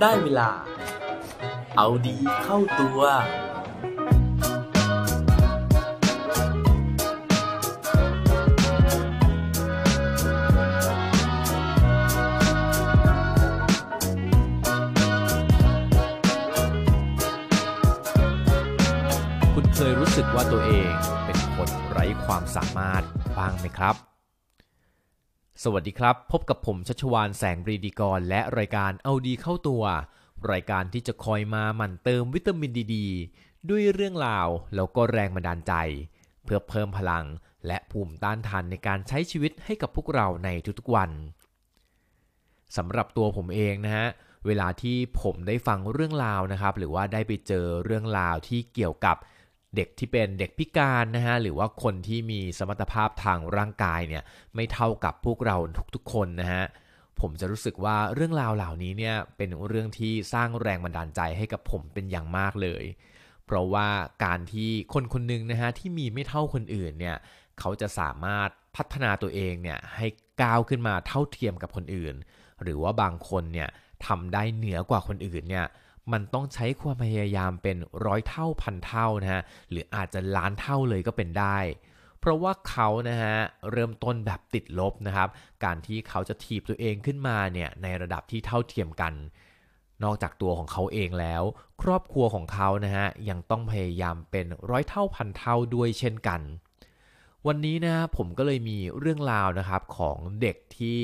ได้เวลา เอาดีเข้าตัว คุณเคยรู้สึกว่าตัวเองเป็นคนไร้ความสามารถบ้างไหมครับสวัสดีครับ พบกับผมชัชวานแสงบรีดีกรและรายการเอาดีเข้าตัว รายการที่จะคอยมาหมั่นเติมวิตามินดีดด้วยเรื่องราวแล้วก็แรงบันดาลใจ เพื่อเพิ่มพลังและภูมิต้านทานในการใช้ชีวิตให้กับพวกเราในทุกๆวันสำหรับตัวผมเองนะฮะเวลาที่ผมได้ฟังเรื่องราวนะครับ หรือว่าได้ไปเจอเรื่องราวที่เกี่ยวกับเด็กที่เป็นเด็กพิการนะฮะหรือว่าคนที่มีสมรรถภาพทางร่างกายเนี่ยไม่เท่ากับพวกเราทุกๆ คนนะฮะผมจะรู้สึกว่าเรื่องราวเหล่านี้เนี่ยเป็นเรื่องที่สร้างแรงบันดาลใจให้กับผมเป็นอย่างมากเลย เพราะว่าการที่คนคนหนึ่งนะฮะที่มีไม่เท่าคนอื่นเนี่ยเขาจะสามารถพัฒนาตัวเองเนี่ยให้ก้าวขึ้นมาเท่าเทียมกับคนอื่น หรือว่าบางคนเนี่ยทำได้เหนือกว่าคนอื่นเนี่ยมันต้องใช้ความพยายามเป็นร้อยเท่าพันเท่านะฮะหรืออาจจะล้านเท่าเลยก็เป็นได้ เพราะว่าเขานะฮะเริ่มต้นแบบติดลบนะครับการที่เขาจะถีบตัวเองขึ้นมาเนี่ยในระดับที่เท่าเทียมกัน นอกจากตัวของเขาเองแล้ว ครอบครัวของเขานะฮะยังต้องพยายามเป็นร้อยเท่าพันเท่าด้วยเช่นกัน วันนี้นะผมก็เลยมีเรื่องราวนะครับของเด็กที่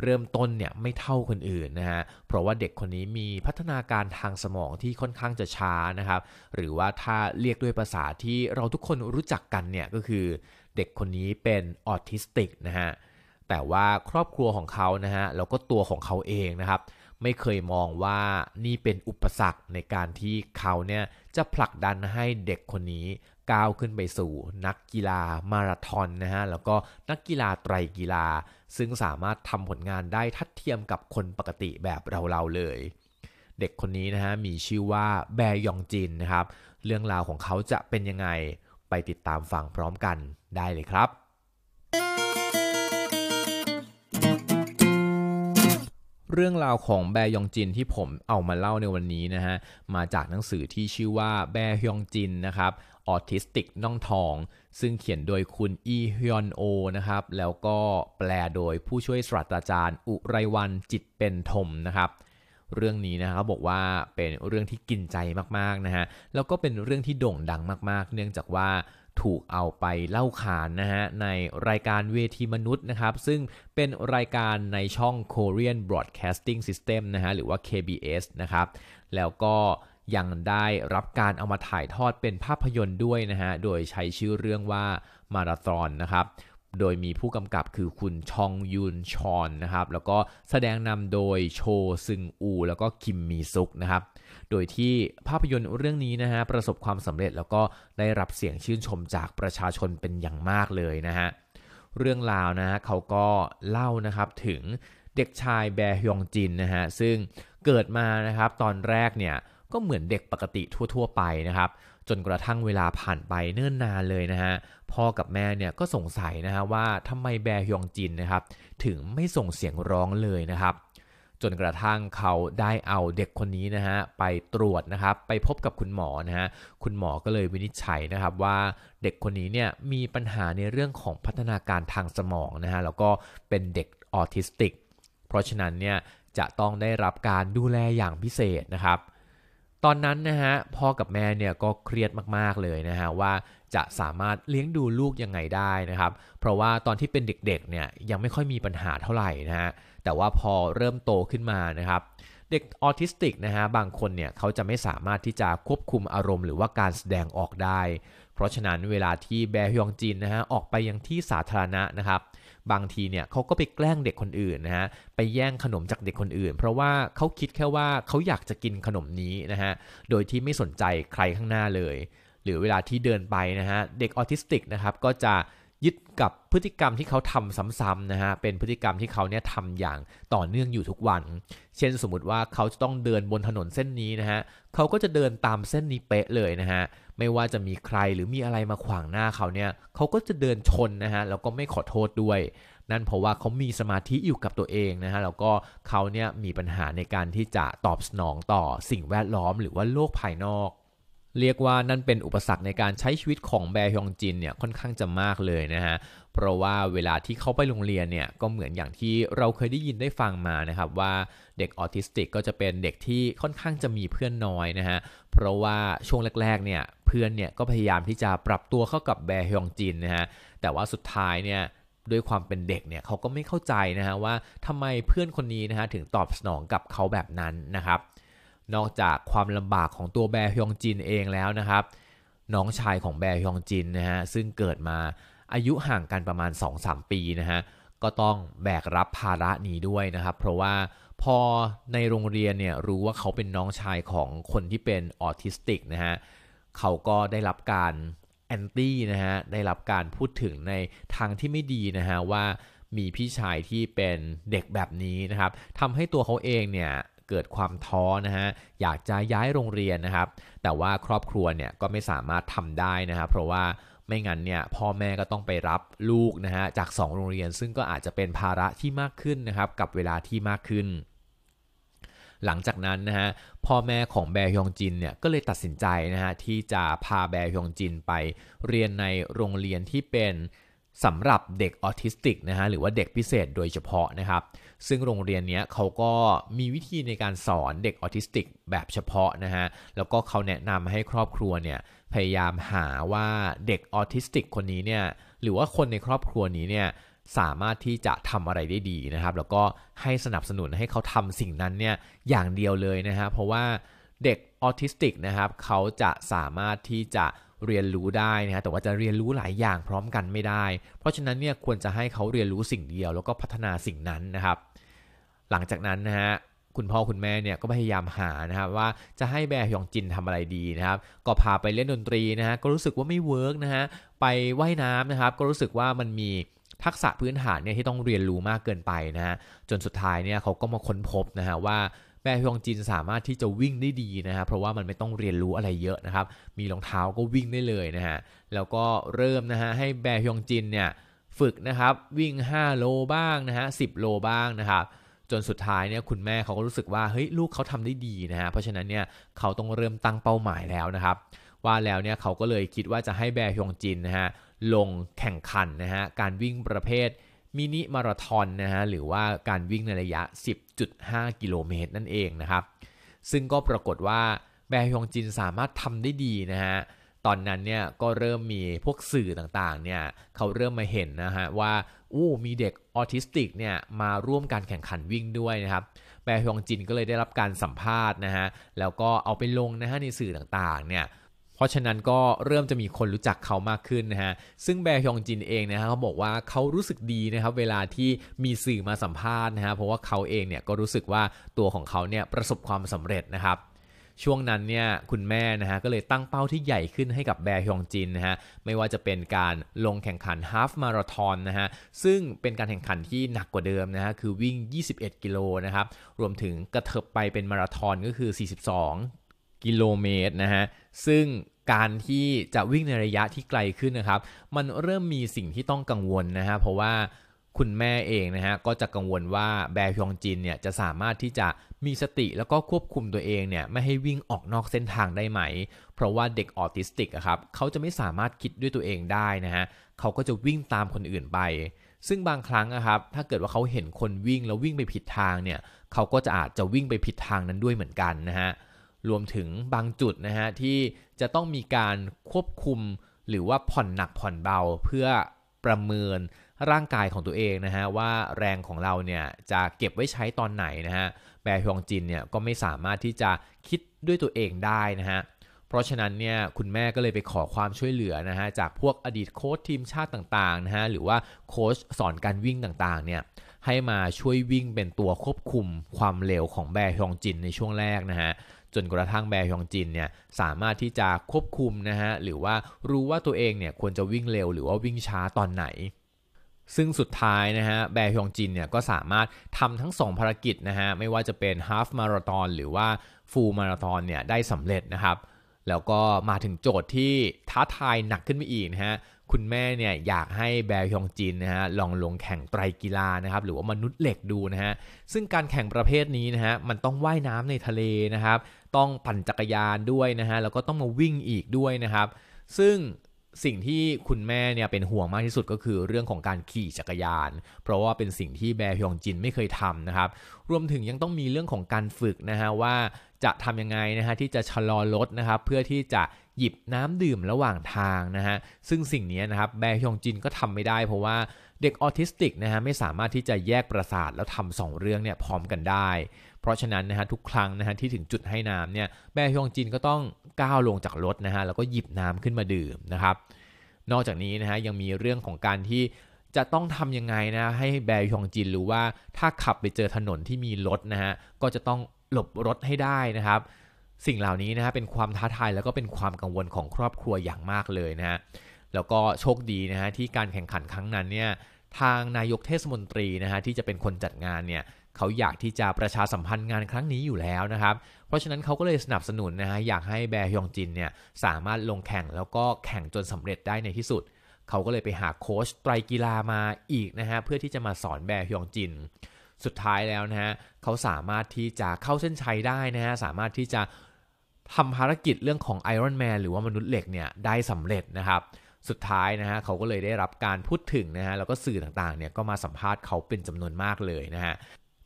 เริ่มต้นเนี่ยไม่เท่าคนอื่นนะฮะ เพราะว่าเด็กคนนี้มีพัฒนาการทางสมองที่ค่อนข้างจะช้านะครับ หรือว่าถ้าเรียกด้วยภาษาที่เราทุกคนรู้จักกันเนี่ยก็คือเด็กคนนี้เป็นออทิสติกนะฮะ แต่ว่าครอบครัวของเขานะฮะแล้วก็ตัวของเขาเองนะครับไม่เคยมองว่านี่เป็นอุปสรรคในการที่เขาเนี่ยจะผลักดันให้เด็กคนนี้ก้าวขึ้นไปสู่นักกีฬามาราธอนนะฮะแล้วก็นักกีฬาไตรกีฬา ซึ่งสามารถทำผลงานได้ทัดเทียมกับคนปกติแบบเรา ๆ เลย เด็กคนนี้นะฮะมีชื่อว่าแบยองจินนะครับ เรื่องราวของเขาจะเป็นยังไงไปติดตามฟังพร้อมกันได้เลยครับเรื่องราวของแบยองจินที่ผมเอามาเล่าในวันนี้นะฮะ มาจากหนังสือที่ชื่อว่า แบยองจิน นะครับ ออทิสติกน้องทอง ซึ่งเขียนโดยคุณอีฮยอนโอนะครับ แล้วก็แปลโดยผู้ช่วยศาสตราจารย์ อุไรวันจิตเป็นธมนะครับ เรื่องนี้นะครับบอกว่าเป็นเรื่องที่กินใจมากๆนะฮะ แล้วก็เป็นเรื่องที่โด่งดังมากๆ เนื่องจากว่าถูกเอาไปเล่าขานนะฮะในรายการเวทีมนุษย์นะครับ ซึ่งเป็นรายการในช่อง Korean Broadcasting System นะฮะหรือว่า KBS นะครับแล้วก็ยังได้รับการเอามาถ่ายทอดเป็นภาพยนตร์ด้วยนะฮะโดยใช้ชื่อเรื่องว่ามาราธอนนะครับโดยมีผู้กำกับคือคุณชองยุนชอนนะครับ แล้วก็แสดงนำโดยโชซึงอูแล้วก็คิมมีซุกนะครับโดยที่ภาพยนตร์เรื่องนี้นะฮะประสบความสำเร็จแล้วก็ได้รับเสียงชื่นชมจากประชาชนเป็นอย่างมากเลยนะฮะเรื่องราวนะฮะเขาก็เล่านะครับถึงเด็กชายแบฮยองจินนะฮะซึ่งเกิดมานะครับตอนแรกเนี่ยก็เหมือนเด็กปกติทั่วๆ ไปนะครับ จนกระทั่งเวลาผ่านไปเนิ่นนานเลยนะฮะพ่อกับแม่เนี่ยก็สงสัยนะฮะว่าทำไมแบฮยองจินนะครับ ถึงไม่ส่งเสียงร้องเลยนะครับจนกระทั่งเขาได้เอาเด็กคนนี้นะฮะไปตรวจนะครับไปพบกับคุณหมอนะฮะคุณหมอก็เลยวินิจฉัยนะครับ ว่าเด็กคนนี้เนี่ยมีปัญหาในเรื่องของพัฒนาการทางสมองนะฮะแล้วก็เป็นเด็กออทิสติก เพราะฉะนั้นเนี่ยจะต้องได้รับการดูแลอย่างพิเศษนะครับ ตอนนั้นนะฮะพ่อกับแม่เนี่ยก็เครียดมากๆเลยนะฮะว่าจะสามารถเลี้ยงดูลูกยังไงได้นะครับ เพราะว่าตอนที่เป็นเด็กๆเนี่ยยังไม่ค่อยมีปัญหาเท่าไหร่นะฮะแต่ว่าพอเริ่มโตขึ้นมานะครับเด็กออทิสติกนะฮะ บางคนเนี่ยเขาจะไม่สามารถที่จะควบคุมอารมณ์หรือว่าการแสดงออกได้ เพราะฉะนั้นเวลาที่แบฮยองจินนะฮะออกไปยังที่สาธารณะนะครับ บางทีเนี่ยเขาก็ไปแกล้งเด็กคนอื่นนะฮะไปแย่งขนมจากเด็กคนอื่น เพราะว่าเขาคิดแค่ว่าเขาอยากจะกินขนมนี้นะฮะ โดยที่ไม่สนใจใครข้างหน้าเลย หรือเวลาที่เดินไปนะฮะเด็กออทิสติกนะครับก็จะยึดกับพฤติกรรมที่เขาทำซ้ำๆนะฮะ เป็นพฤติกรรมที่เขาเนี่ยทำอย่างต่อเนื่องอยู่ทุกวัน เช่น สมมติว่าเขาจะต้องเดินบนถนนเส้นนี้นะฮะ เขาก็จะเดินตามเส้นนี้เป๊ะเลยนะฮะ ไม่ว่าจะมีใครหรือมีอะไรมาขวางหน้าเขาเนี่ย เขาก็จะเดินชนนะฮะ แล้วก็ไม่ขอโทษด้วย นั่นเพราะว่าเขามีสมาธิอยู่กับตัวเองนะฮะ แล้วก็เขาเนี่ยมีปัญหาในการที่จะตอบสนองต่อสิ่งแวดล้อม หรือว่าโลกภายนอกเรียกว่านั่นเป็นอุปสรรคในการใช้ชีวิตของแบฮยองจินเนี่ยค่อนข้างจะมากเลยนะฮะ เพราะว่าเวลาที่เขาไปโรงเรียนเนี่ยก็เหมือนอย่างที่เราเคยได้ยินได้ฟังมานะครับว่าเด็กออทิสติกก็จะเป็นเด็กที่ค่อนข้างจะมีเพื่อนน้อยนะฮะ เพราะว่าช่วงแรกๆเนี่ยเพื่อนเนี่ยก็พยายามที่จะปรับตัวเข้ากับแบฮยองจินนะฮะ แต่ว่าสุดท้ายเนี่ยด้วยความเป็นเด็กเนี่ยเขาก็ไม่เข้าใจนะฮะว่าทำไมเพื่อนคนนี้นะฮะถึงตอบสนองกับเขาแบบนั้นนะครับนอกจากความลำบากของตัวแบฮยองจินเองแล้วนะครับ น้องชายของแบฮยองจินนะฮะ ซึ่งเกิดมาอายุห่างกันประมาณ 2-3 ปีนะฮะ ก็ต้องแบกรับภาระนี้ด้วยนะครับ เพราะว่าพอในโรงเรียนเนี่ย รู้ว่าเขาเป็นน้องชายของคนที่เป็นออทิสติกนะฮะ เขาก็ได้รับการแอนตี้นะฮะได้รับการพูดถึงในทางที่ไม่ดีนะฮะว่ามีพี่ชายที่เป็นเด็กแบบนี้นะครับทำให้ตัวเขาเองเนี่ยเกิดความท้อนะฮะ อยากจะย้ายโรงเรียนนะครับ แต่ว่าครอบครัวเนี่ยก็ไม่สามารถทำได้นะครับเพราะว่าไม่งั้นเนี่ยพ่อแม่ก็ต้องไปรับลูกนะฮะจาก 2 โรงเรียนซึ่งก็อาจจะเป็นภาระที่มากขึ้นนะครับกับเวลาที่มากขึ้น หลังจากนั้นนะฮะพ่อแม่ของแบฮยองจินเนี่ยก็เลยตัดสินใจนะฮะที่จะพาแบฮยองจินไปเรียนในโรงเรียนที่เป็นสำหรับเด็กออทิสติกนะฮะหรือว่าเด็กพิเศษโดยเฉพาะนะครับซึ่งโรงเรียนนี้เขาก็มีวิธีในการสอนเด็กออทิสติกแบบเฉพาะนะฮะ แล้วก็เขาแนะนำให้ครอบครัวเนี่ยพยายามหาว่าเด็กออทิสติกคนนี้เนี่ยหรือว่าคนในครอบครัวนี้เนี่ยสามารถที่จะทำอะไรได้ดีนะครับแล้วก็ให้สนับสนุนให้เขาทำสิ่งนั้นเนี่ยอย่างเดียวเลยนะฮะเพราะว่าเด็กออทิสติกนะครับเขาจะสามารถที่จะเรียนรู้ได้นะฮะแต่ว่าจะเรียนรู้หลายอย่างพร้อมกันไม่ได้ เพราะฉะนั้นเนี่ยควรจะให้เขาเรียนรู้สิ่งเดียวแล้วก็พัฒนาสิ่งนั้นนะครับ หลังจากนั้นนะฮะคุณพ่อ คุณแม่เนี่ยก็พยายามหานะครับว่าจะให้แบร์ฮยองจินทำอะไรดีนะครับ ก็พาไปเล่นดนตรีนะฮะก็รู้สึกว่าไม่เวิร์กนะฮะไปไว่ายน้ำนะครับ ก็รู้สึกว่ามันมีทักษะพื้นฐานเนี่ยที่ต้องเรียนรู้มากเกินไปนะฮะจนสุดท้ายเนี่ยเขาก็มาค้นพบนะฮะว่าแม่ฮวงจินสามารถที่จะวิ่งได้ดีนะฮะเพราะว่ามันไม่ต้องเรียนรู้อะไรเยอะนะครับมีรองเท้าก็วิ่งได้เลยนะฮะแล้วก็เริ่มนะฮะให้แบฮวงจินเนี่ยฝึกนะครับวิ่ง 5 โลบ้างนะฮะสิโลบ้างนะครับจนสุดท้ายเนี่ยคุณแม่เขาก็รู้สึกว่าเฮ้ยลูกเขาทำได้ดีนะฮะเพราะฉะนั้นเนี่ยเขาต้องเริ่มตั้งเป้าหมายแล้วนะครับว่าแล้วเนี่ยเขาก็เลยคิดว่าจะให้แบฮยองจินนะฮะลงแข่งขันนะฮะการวิ่งประเภทมินิมาราทอนนะฮะหรือว่าการวิ่งในระยะ 10.5 กิโลเมตรนั่นเองนะครับซึ่งก็ปรากฏว่าแบฮยองจินสามารถทำได้ดีนะฮะตอนนั้นเนี่ยก็เริ่มมีพวกสื่อต่าง ๆเนี่ยเขาเริ่มมาเห็นนะฮะว่าอู้มีเด็กออทิสติกเนี่ยมาร่วมการแข่งขันวิ่งด้วยนะครับแบฮยองจินก็เลยได้รับการสัมภาษณ์นะฮะแล้วก็เอาไปลงนะฮะในสื่อต่างๆเนี่ยราะฉะนั้นก็เริ่มจะมีคนรู้จักเขามากขึ้นนะฮะ ซึ่งแบฮยองจินเองนะฮะเขาบอกว่าเขารู้สึกดีนะครับเวลาที่มีสื่อมาสัมภาษณ์นะฮะ เพราะว่าเขาเองเนี่ยก็รู้สึกว่าตัวของเขาเนี่ยประสบความสำเร็จนะครับ ช่วงนั้นเนี่ยคุณแม่นะฮะก็เลยตั้งเป้าที่ใหญ่ขึ้นให้กับแบฮยองจินนะฮะ ไม่ว่าจะเป็นการลงแข่งขันฮาฟมาราทอนนะฮะ ซึ่งเป็นการแข่งขันที่หนักกว่าเดิมนะฮะคือวิ่ง 21กิโลนะครับ รวมถึงกระเถิบไปเป็นมาราทอนก็คือ42 กิโลเมตรนะฮะซึ่งการที่จะวิ่งในระยะที่ไกลขึ้นนะครับ มันเริ่มมีสิ่งที่ต้องกังวลนะฮะ เพราะว่าคุณแม่เองนะฮะก็จะกังวลว่าแบร์ฮยองจินเนี่ยจะสามารถที่จะมีสติแล้วก็ควบคุมตัวเองเนี่ยไม่ให้วิ่งออกนอกเส้นทางได้ไหม เพราะว่าเด็กออทิสติกอะครับเขาจะไม่สามารถคิดด้วยตัวเองได้นะฮะ เขาก็จะวิ่งตามคนอื่นไป ซึ่งบางครั้งนะครับ ถ้าเกิดว่าเขาเห็นคนวิ่งแล้ววิ่งไปผิดทางเนี่ย เขาก็จะอาจจะวิ่งไปผิดทางนั้นด้วยเหมือนกันนะฮะเรวมถึงบางจุดนะฮะ ที่จะต้องมีการควบคุมหรือว่าผ่อนหนักผ่อนเบาเพื่อประเมินร่างกายของตัวเองนะฮะ ว่าแรงของเราเนี่ยจะเก็บไว้ใช้ตอนไหนนะฮะแบฮยองจินเนี่ยก็ไม่สามารถที่จะคิดด้วยตัวเองได้นะฮะ เพราะฉะนั้นเนี่ยคุณแม่ก็เลยไปขอความช่วยเหลือนะฮะจากพวกอดีตโค้ชทีมชาติต่างๆนะฮะหรือว่าโค้ชสอนการวิ่งต่างๆ เนี่ยให้มาช่วยวิ่งเป็นตัวควบคุมความเร็วของแบฮยองจิน ในช่วงแรกนะฮะจนกระทั่งแบฮยองจินเนี่ยสามารถที่จะควบคุมนะฮะหรือว่ารู้ว่าตัวเองเนี่ยควรจะวิ่งเร็วหรือว่าวิ่งช้าตอนไหน ซึ่งสุดท้ายนะฮะแบฮยองจินเนี่ยก็สามารถทำทั้ง2ภารกิจนะฮะไม่ว่าจะเป็นฮาฟมาราทอนหรือว่าฟูลมาราทอนเนี่ยได้สำเร็จนะครับแล้วก็มาถึงโจทย์ที่ท้าทายหนักขึ้นไปอีกนะฮะคุณแม่เนี่ยอยากให้แบ์ฮยองจินนะฮะลองลงแข่งไตรกีฬานะครับหรือว่ามนุษย์เหล็กดูนะฮะซึ่งการแข่งประเภทนี้นะฮะมันต้องว่ายน้ำในทะเลนะครับต้องปั่นจักรยานด้วยนะฮะแล้วก็ต้องมาวิ่งอีกด้วยนะครับซึ่งสิ่งที่คุณแม่เนี่ยเป็นห่วงมากที่สุดก็คือเรื่องของการขี่จักรยาน เพราะว่าเป็นสิ่งที่แบฮยองจินไม่เคยทำนะครับรวมถึงยังต้องมีเรื่องของการฝึกนะฮะว่าจะทำยังไงนะฮะที่จะชะลอรถนะครับเพื่อที่จะหยิบน้ำดื่มระหว่างทางนะฮะซึ่งสิ่งนี้นะครับแบฮยองจินก็ทำไม่ได้ เพราะว่าเด็กออทิสติกนะฮะไม่สามารถที่จะแยกประสาทแล้วทำสองเรื่องเนี่ยพร้อมกันได้เพราะฉะนั้นนะฮะทุกครั้งนะฮะที่ถึงจุดให้น้ำเนี่ยแม่ฮวองจินก็ต้องก้าวลงจากรถนะฮะแล้วก็หยิบน้ำขึ้นมาดื่มนะครับ นอกจากนี้นะฮะยังมีเรื่องของการที่จะต้องทำยังไงนะให้แบร์ยองจินรู้ว่าถ้าขับไปเจอถนนที่มีรถนะฮะก็จะต้องหลบรถให้ได้นะครับ สิ่งเหล่านี้นะฮะเป็นความท้าทายแล้วก็เป็นความกังวลของครอบครัวอย่างมากเลยนะฮะแล้วก็โชคดีนะฮะที่การแข่งขันครั้งนั้นเนี่ยทางนายกเทศมนตรีนะฮะที่จะเป็นคนจัดงานเนี่ยเขาอยากที่จะประชาสัมพันธ์งานครั้งนี้อยู่แล้วนะครับ เพราะฉะนั้นเขาก็เลยสนับสนุนนะฮะอยากให้แบฮยองจินเนี่ยสามารถลงแข่งแล้วก็แข่งจนสำเร็จได้ในที่สุด เขาก็เลยไปหาโค้ชไตรกีฬามาอีก นะฮะเพื่อที่จะมาสอนแบฮยองจิน สุดท้ายแล้วนะฮะเขาสามารถที่จะเข้าเส้นชัยได้นะฮะสามารถที่จะทำภารกิจเรื่องของไอรอนแมนหรือว่ามนุษย์เหล็กเนี่ยได้สำเร็จนะครับ สุดท้ายนะฮะเขาก็เลยได้รับการพูดถึงนะฮะแล้วก็สื่อต่างๆเนี่ยก็มาสัมภาษณ์เขาเป็นจำนวนมากเลยนะฮะ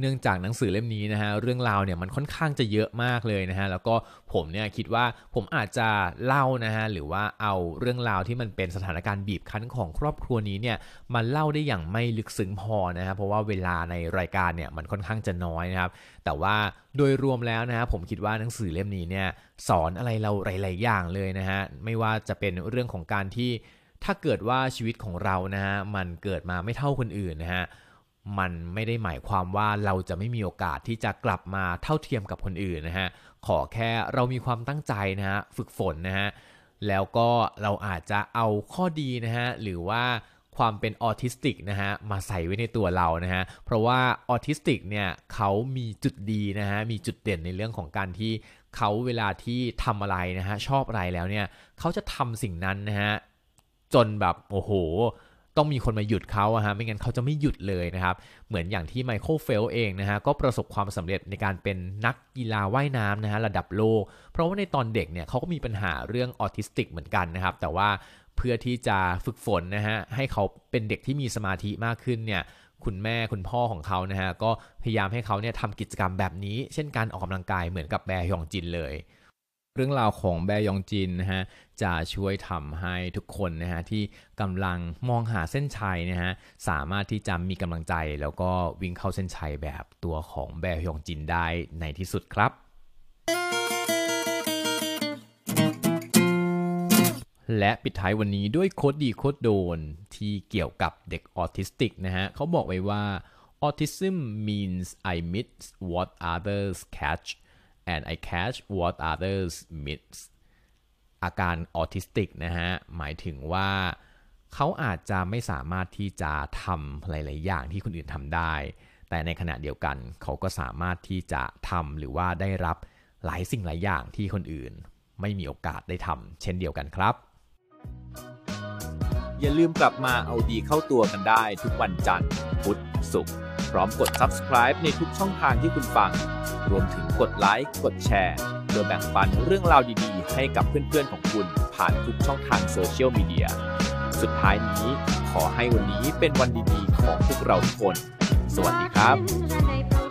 เนื่องจากหนังสือเล่มนี้นะฮะเรื่องราวเนี่ยมันค่อนข้างจะเยอะมากเลยนะฮะแล้วก็ผมเนี่ยคิดว่าผมอาจจะเล่านะฮะหรือว่าเอาเรื่องราวที่มันเป็นสถานการณ์บีบคั้นของครอบครัวนี้เนี่ยมันเล่าได้อย่างไม่ลึกซึ้งพอนะฮะเพราะว่าเวลาในรายการเนี่ยมันค่อนข้างจะน้อยนะครับ แต่ว่าโดยรวมแล้วนะฮะผมคิดว่าหนังสือเล่มนี้เนี่ยสอนอะไรเราหลายๆอย่างเลยนะฮะไม่ว่าจะเป็นเรื่องของการที่ ถ้าเกิดว่าชีวิตของเรานะฮะมันเกิดมาไม่เท่าคนอื่นนะฮะมันไม่ได้หมายความว่าเราจะไม่มีโอกาสที่จะกลับมาเท่าเทียมกับคนอื่นนะฮะ ขอแค่เรามีความตั้งใจนะฮะ ฝึกฝนนะฮะ แล้วก็เราอาจจะเอาข้อดีนะฮะ หรือว่าความเป็นออทิสติกนะฮะ มาใส่ไว้ในตัวเรานะฮะ เพราะว่าออทิสติกเนี่ยเขามีจุดดีนะฮะ มีจุดเด่นในเรื่องของการที่เขาเวลาที่ทำอะไรนะฮะ ชอบอะไรแล้วเนี่ยเขาจะทำสิ่งนั้นนะฮะ จนแบบโอ้โหต้องมีคนมาหยุดเขาอะฮะ ไม่งั้นเขาจะไม่หยุดเลยนะครับ เหมือนอย่างที่ไมเคิลเฟลเองนะฮะ ก็ประสบความสำเร็จในการเป็นนักกีฬาว่ายน้ำนะฮะระดับโลก เพราะว่าในตอนเด็กเนี่ยเขาก็มีปัญหาเรื่องออทิสติกเหมือนกันนะครับ แต่ว่าเพื่อที่จะฝึกฝนนะฮะให้เขาเป็นเด็กที่มีสมาธิมากขึ้นเนี่ย คุณแม่คุณพ่อของเขานะฮะก็พยายามให้เขาเนี่ยทำกิจกรรมแบบนี้ เช่นการออกกำลังกายเหมือนกับแบร์ฮยองจินเลยเรื่องราวของแบยองจินนะฮะจะช่วยทำให้ทุกคนนะฮะที่กำลังมองหาเส้นชัยนะฮะสามารถที่จะมีกำลังใจแล้วก็วิ่งเข้าเส้นชัยแบบตัวของแบยองจินได้ในที่สุดครับ และปิดท้ายวันนี้ด้วยโคดดีโคดโดนที่เกี่ยวกับเด็กออทิสติกนะฮะเขาบอกไว้ว่า autism means I miss what others catch and I catch what others miss อาการออทิสติกนะฮะหมายถึงว่า เขาอาจจะไม่สามารถที่จะทำหลายๆอย่างที่คนอื่นทำได้ แต่ในขณะเดียวกันเขาก็สามารถที่จะทำหรือว่าได้รับหลายสิ่งหลายอย่างที่คนอื่น ไม่มีโอกาสได้ทำเช่นเดียวกันครับ อย่าลืมกลับมาเอาดีเข้าตัวกันได้ทุกวันจันทร์พุธศุกร์พร้อมกด subscribe ในทุกช่องทางที่คุณฟัง รวมถึงกดไลค์ กดแชร์เพื่อแบ่งปันเรื่องราวดีๆ ให้กับเพื่อนๆ ของคุณผ่านทุกช่องทางโซเชียลมีเดีย สุดท้ายนี้ขอให้วันนี้เป็นวันดีๆของทุกเราทุกคน สวัสดีครับ